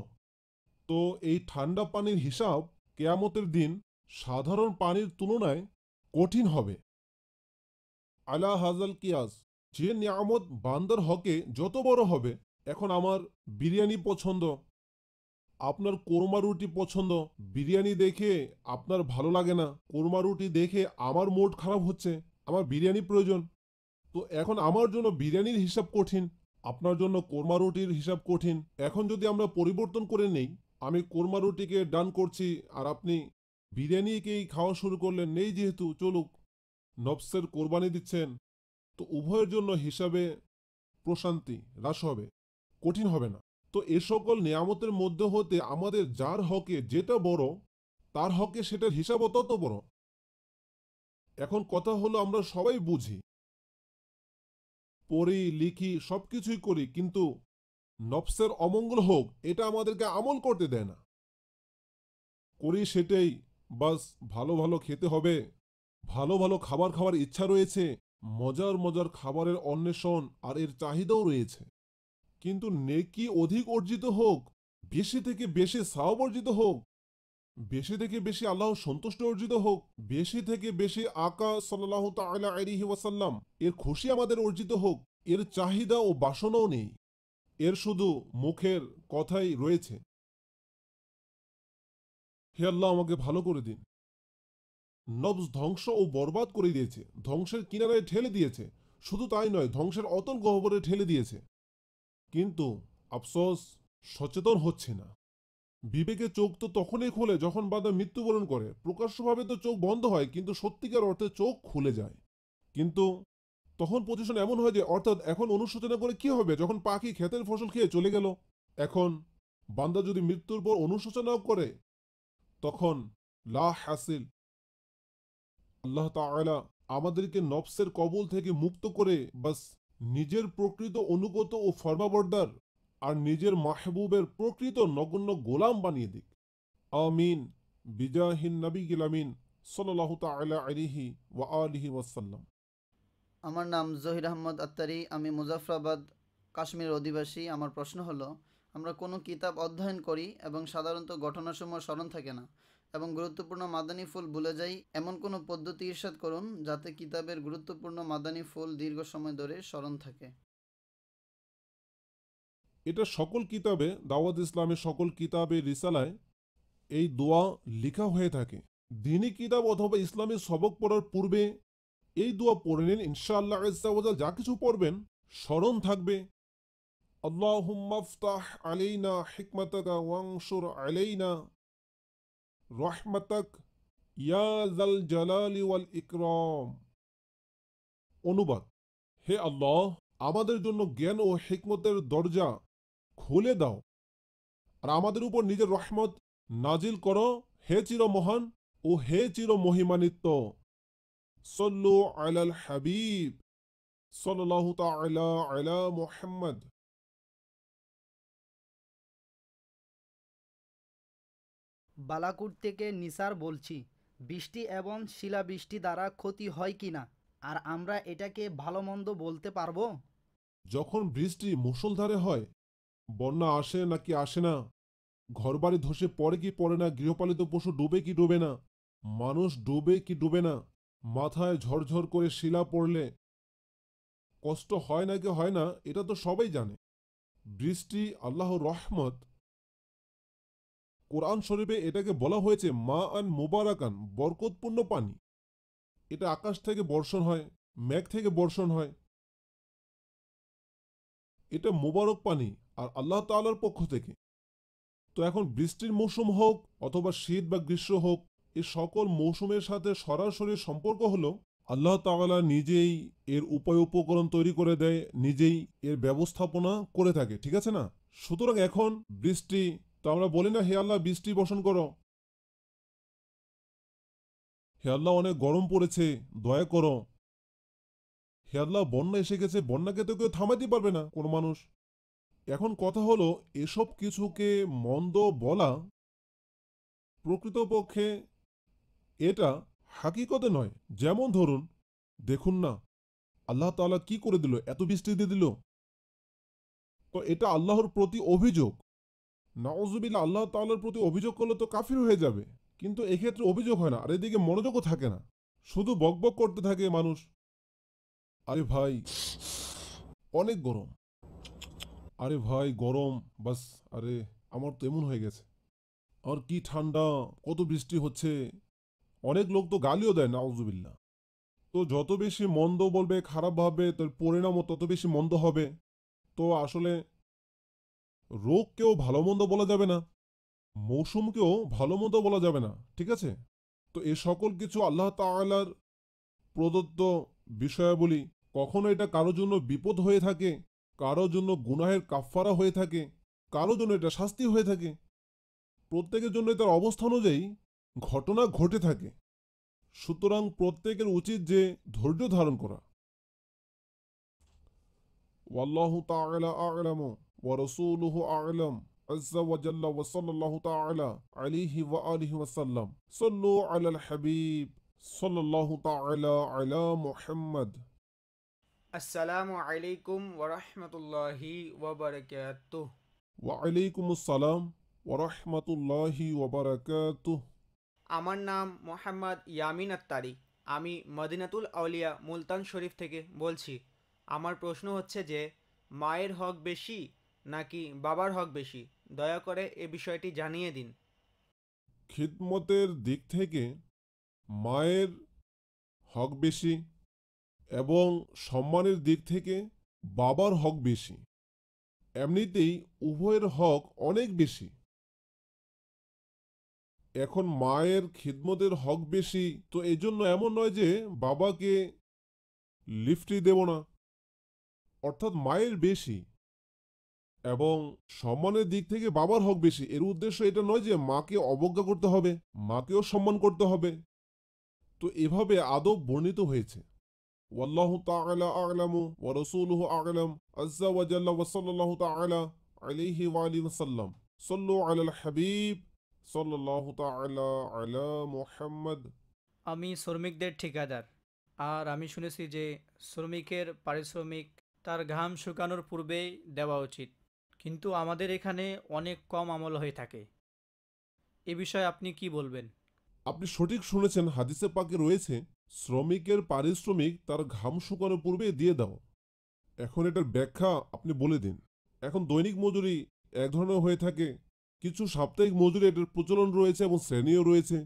Speaker 2: তো এই ঠান্ডা পানির হিসাব কেয়ামতের দিন সাধারণ পানির তুলনায় কঠিন হবে আলা হাজাল কিয়াস যে নিয়ামত বান্দার হকে যত বড় হবে এখন আমার বিরিয়ানি পছন্দ আপনার কোরমা রুটি পছন্দ বিরিয়ানি দেখে আপনার ভালো লাগে না কোরমা রুটি দেখে আমার মোড খারাপ হচ্ছে আমার বিরিয়ানি প্রয়োজন তো এখন আমার জন্য বিরিয়ানির হিসাব কঠিন আপনার জন্য কোরমা রুটির হিসাব কঠিন এখন যদি আমরা পরিবর্তন করে নেই আমি কোরমা রুটিকে ডান করছি আর আপনি বিরিয়ানিকেই খাওয়া শুরু করলেন নেই যেহেতু চলুক নবসের কোরবানি দিচ্ছেন তো উভয়ের জন্য হিসাবে প্রশান্তি হ্রাস হবে কঠিন হবে না তো এ সকল নিয়ামতের মধ্যে হতে আমাদের যার হকে যেটা বড় তার হকে সেটার হিসাবও তত বড় এখন কথা হলো আমরা সবাই বুঝি পড়ি লিখি সব কিছুই করি কিন্তু নফসের অমঙ্গল হোক এটা আমাদেরকে আমল করতে দেয় না করি সেটাই বাস ভালো ভালো খেতে হবে ভালো ভালো খাবার খাওয়ার ইচ্ছা রয়েছে মজার মজার খাবারের অন্বেষণ আর এর চাহিদাও রয়েছে কিন্তু নেকি অধিক অর্জিত হোক বেশি থেকে বেশি সাব অর্জিত হোক বেশি থেকে বেশি আল্লাহ সন্তুষ্ট অর্জিত হোক বেশি থেকে বেশি আকা সাল্লাহ তালা আলিহি ওয়াসাল্লাম এর খুশি আমাদের অর্জিত হোক এর চাহিদা ও বাসনাও নেই এর শুধু মুখের কথাই রয়েছে হে আল্লাহ আমাকে ভালো করে দিন নবস ধ্বংস ও বরবাদ করে দিয়েছে ধ্বংসের কিনারায় ঠেলে দিয়েছে শুধু তাই নয় ধ্বংসের অতল গহ্বরে ঠেলে দিয়েছে কিন্তু আফসোস সচেতন হচ্ছে না বিবেকে চোখ তো তখনই খোলে যখন বাদা মৃত্যুবরণ করে প্রকাশ্যভাবে তো চোখ বন্ধ হয় কিন্তু সত্যিকার অর্থে চোখ খুলে যায় কিন্তু তখন পজিশন এমন হয় যে অর্থাৎ এখন অনুশোচনা করে কি হবে যখন পাখি ক্ষেতের ফসল খেয়ে চলে গেল এখন বান্দা যদি মৃত্যুর পর অনুশোচনাও করে তখন লা হাসিল আল্লাহ তালা আমাদেরকে নফসের কবল থেকে মুক্ত করে বাস নিজের প্রকৃত অনুগত ও ফর্মাবর্দার আর নিজের মাহবুবের প্রকৃত নগণ্য গোলাম বানিয়ে দিক আমিন বিজাহিন নবী গিলামিন সাল্লাহ তালা আলিহি ওয়া আলিহি ওয়াসাল্লাম আমার নাম জহির আহমদ আত্তারি আমি মুজাফরাবাদ কাশ্মীরের অধিবাসী আমার প্রশ্ন হলো আমরা কোনো কিতাব অধ্যয়ন করি এবং সাধারণত ঘটনাসমূহ স্মরণ থাকে
Speaker 3: না এবং গুরুত্বপূর্ণ মাদানী ফুল ভুলে যাই এমন কোনো পদ্ধতি ইরশাদ করুন যাতে কিতাবের গুরুত্বপূর্ণ মাদানী ফুল দীর্ঘ সময় ধরে স্মরণ থাকে
Speaker 2: এটা সকল কিতাবে দাওয়াত ইসলামের সকল কিতাবে রিসালায় এই দোয়া লেখা হয়ে থাকে দিনী কিতাব অথবা ইসলামের সবক পড়ার পূর্বে এই দোয়া পড়ে নিন ইনশাআল্লাহ ইসাউজাল যা কিছু পড়বেন স্মরণ থাকবে আল্লাহমাফতাহ আলাইনা হিকমাতাকা ওয়াংশুর আলাইনা রহমাতাক ইয়াজাল জালালি ওয়াল ইকরম অনুবাদ হে আল্লাহ আমাদের জন্য জ্ঞান ও হিকমতের দরজা খুলে দাও আর আমাদের উপর নিজের রহমত নাজিল করো হে চির মহান ও হে চির মহিমান্বিত সল্লু
Speaker 3: আলাল হাবিব সাল্লাহ তালা আলা মোহাম্মদ বালাকুট
Speaker 1: থেকে নিসার বলছি বৃষ্টি এবং শিলাবৃষ্টি দ্বারা ক্ষতি হয় কি না আর আমরা এটাকে ভালো মন্দ বলতে পারবো
Speaker 2: যখন বৃষ্টি মুসলধারে হয় বন্যা আসে নাকি আসে না ঘরবাড়ি ধসে পড়ে কি পড়ে না গৃহপালিত পশু ডুবে কি ডুবে না মানুষ ডুবে কি ডুবে না মাথায় ঝরঝর করে শিলা পড়লে কষ্ট হয় নাকি হয় না এটা তো সবাই জানে বৃষ্টি আল্লাহ রহমত কোরআন শরীফে এটাকে বলা হয়েছে মা আন মোবারাকান বরকতপূর্ণ পানি এটা আকাশ থেকে বর্ষণ হয় মেঘ থেকে বর্ষণ হয় এটা মোবারক পানি আর আল্লাহ তাল্লার পক্ষ থেকে তো এখন বৃষ্টির মৌসুম হোক অথবা শীত বা গ্রীষ্ম হোক এ সকল মৌসুমের সাথে সরাসরি সম্পর্ক হলো আল্লাহ তাওয়ালা নিজেই এর উপায় উপকরণ তৈরি করে দেয় নিজেই এর ব্যবস্থাপনা করে থাকে ঠিক আছে না সুতরাং এখন বৃষ্টি তো আমরা বলি না হে আল্লাহ বৃষ্টি বসন করো
Speaker 3: হে আল্লাহ অনেক গরম পড়েছে দয়া করো হে আল্লাহ বন্যা এসে গেছে বন্যাকে তো কেউ থামাইতে পারবে না কোনো মানুষ
Speaker 2: এখন কথা হলো এসব কিছুকে মন্দ বলা প্রকৃতপক্ষে এটা হাকিকতে নয় যেমন ধরুন দেখুন না আল্লাহ তালা কি করে দিল এত বৃষ্টি দিয়ে দিল তো এটা আল্লাহর প্রতি অভিযোগ নওয়াজুবিল্লা আল্লাহ তাল্লার প্রতি অভিযোগ করলে তো কাফির হয়ে যাবে কিন্তু এক্ষেত্রে অভিযোগ হয় না আর এদিকে মনোযোগও থাকে না শুধু বকবক করতে থাকে মানুষ আরে ভাই অনেক গরম আরে ভাই গরম বাস আরে আমার তো এমন হয়ে গেছে আর কি ঠান্ডা কত বৃষ্টি হচ্ছে অনেক লোক তো গালিও দেয় নাউজুবিল্লা তো যত বেশি মন্দ বলবে খারাপ ভাববে তার পরিণামও তত বেশি মন্দ হবে তো আসলে রোগকেও ভালো মন্দ বলা যাবে না মৌসুমকেও ভালো মন্দ বলা যাবে না ঠিক আছে তো এ সকল কিছু আল্লাহ তালার প্রদত্ত বিষয়াবলী কখনো এটা কারোর জন্য বিপদ হয়ে থাকে কারো জন্য গুনাহের কাফফারা হয়ে থাকে কারো জন্য এটা শাস্তি হয়ে থাকে প্রত্যেকের জন্য তার অবস্থা অনুযায়ী ঘটনা ঘটে থাকে সুতরাং প্রত্যেকের উচিত যে ধৈর্য ধারণ করা والله تعالى أعلم ورسوله أعلم عز وجل وصلى الله تعالى عليه وآله وسلم صلوا على الحبيب صلى الله تعالى على محمد
Speaker 1: আসসালামু আলাইকুম ওরহমতুল্লাহি ওবরাকাত
Speaker 2: ওয়ালাইকুম আসসালাম ওরহমতুল্লাহি ওবরাকাত
Speaker 1: আমার নাম মোহাম্মদ ইয়ামিন আত্তারি আমি মদিনাতুল আউলিয়া
Speaker 2: মুলতান শরীফ থেকে বলছি আমার প্রশ্ন হচ্ছে যে মায়ের হক বেশি
Speaker 3: নাকি বাবার হক বেশি দয়া করে এ বিষয়টি জানিয়ে দিন
Speaker 2: খিদমতের দিক থেকে মায়ের হক বেশি এবং সম্মানের দিক থেকে বাবার হক বেশি এমনিতেই উভয়ের হক অনেক বেশি এখন মায়ের খিদমতের হক বেশি তো এজন্য এমন নয় যে বাবাকে লিফটই দেব না অর্থাৎ মায়ের বেশি এবং সম্মানের দিক থেকে বাবার হক বেশি এর উদ্দেশ্য এটা নয় যে মাকে অবজ্ঞা করতে হবে মাকেও সম্মান করতে হবে তো এভাবে আদব বর্ণিত হয়েছে والله تعالى أعلم ورسوله أعلم عز وجل وصلى الله تعالى عليه وآله وسلم صلوا على الحبيب صلى الله تعالى على محمد
Speaker 1: আমি শ্রমিকদের ঠিকাদার আর আমি শুনেছি যে শ্রমিকের পারিশ্রমিক তার ঘাম শুকানোর পূর্বেই দেওয়া উচিত কিন্তু আমাদের এখানে অনেক কম আমল হয়ে থাকে এ বিষয়ে আপনি কি বলবেন
Speaker 2: আপনি সঠিক শুনেছেন হাদিসে পাকে রয়েছে শ্রমিকের পারিশ্রমিক তার ঘাম শুকানো পূর্বে দিয়ে দাও এখন এটার ব্যাখ্যা আপনি বলে দিন এখন দৈনিক মজুরি এক ধরনের হয়ে থাকে কিছু সাপ্তাহিক মজুরি এটার প্রচলন রয়েছে এবং শ্রেণীও রয়েছে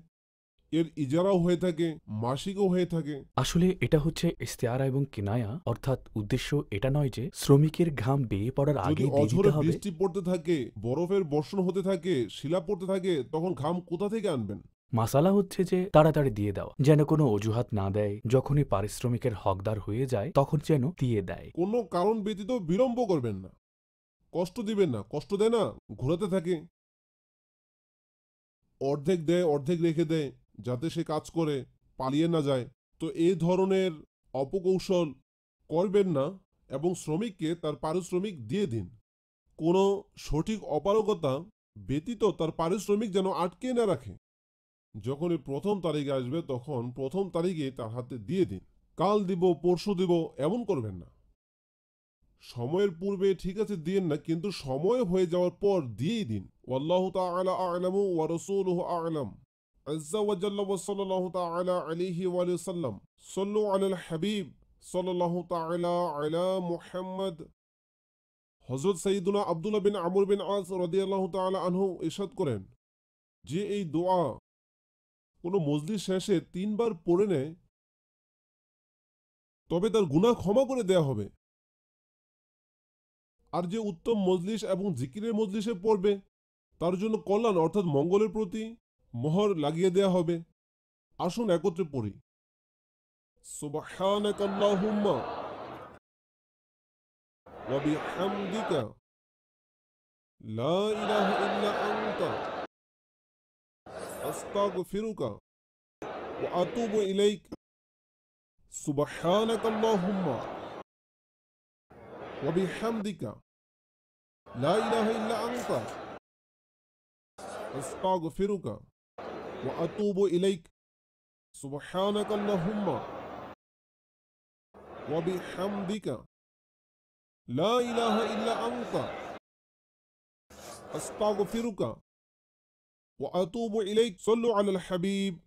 Speaker 2: এর ইজারাও হয়ে থাকে মাসিকও হয়ে থাকে
Speaker 1: আসলে এটা হচ্ছে ইস্তেয়ারা এবং কিনায়া অর্থাৎ উদ্দেশ্য এটা নয় যে শ্রমিকের ঘাম বেয়ে পড়ার আগে অঝরে বৃষ্টি
Speaker 2: পড়তে থাকে বরফের বর্ষণ হতে থাকে শিলা পড়তে থাকে তখন ঘাম কোথা থেকে আনবেন
Speaker 1: মাসালা হচ্ছে যে তাড়াতাড়ি দিয়ে দেওয়া যেন কোনো অজুহাত না দেয় যখনই পারিশ্রমিকের হকদার হয়ে যায় তখন যেন দিয়ে দেয় কোনো কারণ ব্যতীত বিলম্ব করবেন না
Speaker 2: কষ্ট দিবেন না কষ্ট দেয় না ঘোরাতে থাকে অর্ধেক দেয় অর্ধেক রেখে দেয় যাতে সে কাজ করে পালিয়ে না যায় তো এই ধরনের অপকৌশল করবেন না এবং শ্রমিককে তার পারিশ্রমিক দিয়ে দিন কোনো সঠিক অপারগতা ব্যতীত তার পারিশ্রমিক যেন আটকে না রাখে যখন এই প্রথম তারিখ আসবে তখন প্রথম তারিখে তার হাতে দিয়ে দিন কাল দিব পরশু দিব এমন করবেন না সময়ের পূর্বে ঠিক আছে দিন না কিন্তু সময় হয়ে যাওয়ার পর দিয়েই দিন ওয়াল্লাহ তালা আলামু ওয়া রসুল আলাম সল্লু হাবিব আলা আবদুল্লাহ বিন আমর বিন আজ রদিয়াল্লাহ তালা আনহু ইসাদ করেন যে এই দোয়া
Speaker 3: কোনো মজলিস শেষে তিনবার পড়ে নেয় তবে তার গুণা ক্ষমা করে দেয়া হবে আর যে উত্তম
Speaker 2: মজলিস এবং জিকিরের মজলিসে পড়বে তার জন্য কল্যাণ অর্থাৎ মঙ্গলের প্রতি মোহর
Speaker 3: লাগিয়ে দেয়া হবে আসুন একত্রে পড়ি সুবাহ اللهم وبحمدك لا إله أستغفرك وأتوب إليك سبحانك اللهم وبحمدك لا إله إلا أنت أستغفرك وأتوب إليك سبحانك اللهم وبحمدك لا إله إلا أنت أستغفرك وأتوب إليك صلوا
Speaker 2: على الحبيب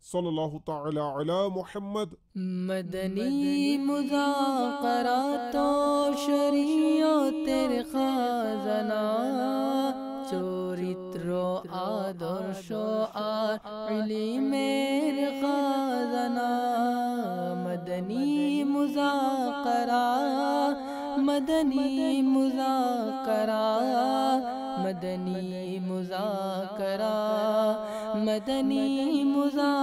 Speaker 2: صلى الله تعالى على محمد
Speaker 1: مدني مذاقرات شريعت الخازنة چوریت رو آدر شو آر علی میر خازنا مدنی مذاقرہ مدنی مذاقرہ مدنی مذاکرہ مدنی مذاکرہ